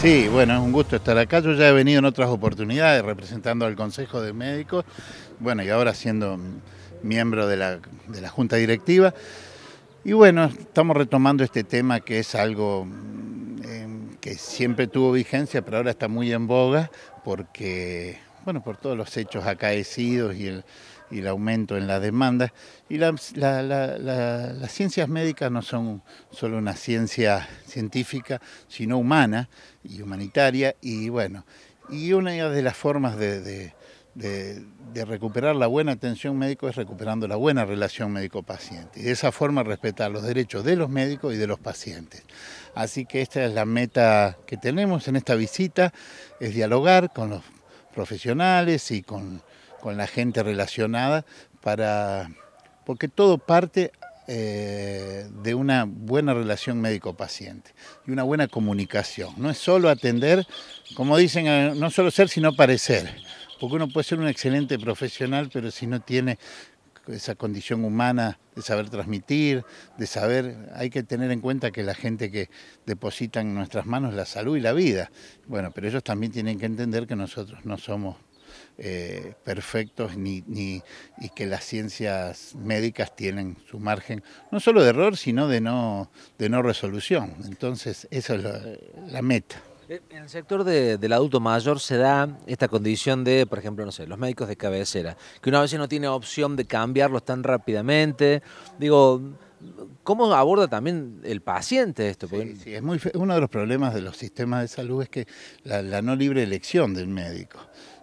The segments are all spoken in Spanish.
Sí, bueno, es un gusto estar acá. Yo ya he venido en otras oportunidades representando al Consejo de Médicos, bueno, y ahora siendo miembro de la, de la Junta Directiva. Y bueno, estamos retomando este tema que es algo eh, que siempre tuvo vigencia, pero ahora está muy en boga porque bueno, por todos los hechos acaecidos y el, aumento en la demanda. Y las ciencias médicas no son solo una ciencia científica, sino humana y humanitaria. Y bueno, y una de las formas de, recuperar la buena atención médico es recuperando la buena relación médico-paciente. Y de esa forma respetar los derechos de los médicos y de los pacientes. Así que esta es la meta que tenemos en esta visita, es dialogar con los profesionales y con, la gente relacionada para porque todo parte eh, de una buena relación médico-paciente y una buena comunicación. No es solo atender, como dicen, eh, no solo ser, sino parecer. Porque uno puede ser un excelente profesional, pero si no tiene esa condición humana de saber transmitir, de saber, hay que tener en cuenta que la gente que deposita en nuestras manos la salud y la vida. Bueno, pero ellos también tienen que entender que nosotros no somos eh, perfectos ni, ni, y que las ciencias médicas tienen su margen, no solo de error, sino de no, de no resolución. Entonces, esa es la meta. Eh, en el sector de, del adulto mayor se da esta condición de, por ejemplo, no sé, los médicos de cabecera, que una vez no tiene opción de cambiarlos tan rápidamente. Digo, ¿Cómo aborda también el paciente esto? Sí, es muy uno de los problemas de los sistemas de salud es que la no libre elección del médico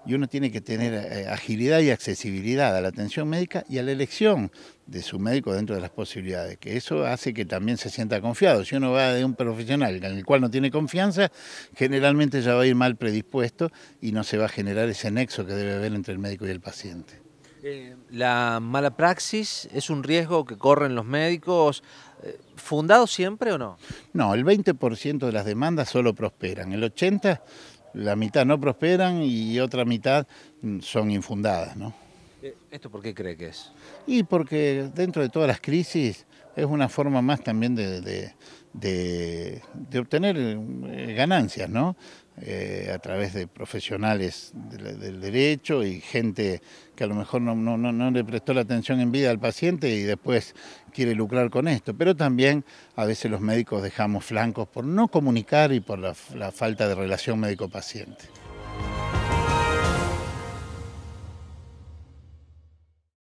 y uno tiene que tener eh, agilidad y accesibilidad a la atención médica y a la elección de su médico dentro de las posibilidades, que eso hace que también se sienta confiado. Si uno va de un profesional en el cual no tiene confianza, generalmente ya va a ir mal predispuesto y no se va a generar ese nexo que debe haber entre el médico y el paciente. Eh, ¿La mala praxis es un riesgo que corren los médicos? Eh, ¿Fundado siempre o no? No, el 20% de las demandas solo prosperan. El 80% la mitad no prosperan y otra mitad mm, son infundadas, ¿no? Eh, ¿Esto por qué cree que es? Y porque dentro de todas las crisis es una forma más también de, obtener eh, ganancias, ¿no? Eh, a través de profesionales del, derecho y gente que a lo mejor no, le prestó la atención en vida al paciente y después quiere lucrar con esto. Pero también a veces los médicos dejamos flancos por no comunicar y por la falta de relación médico-paciente.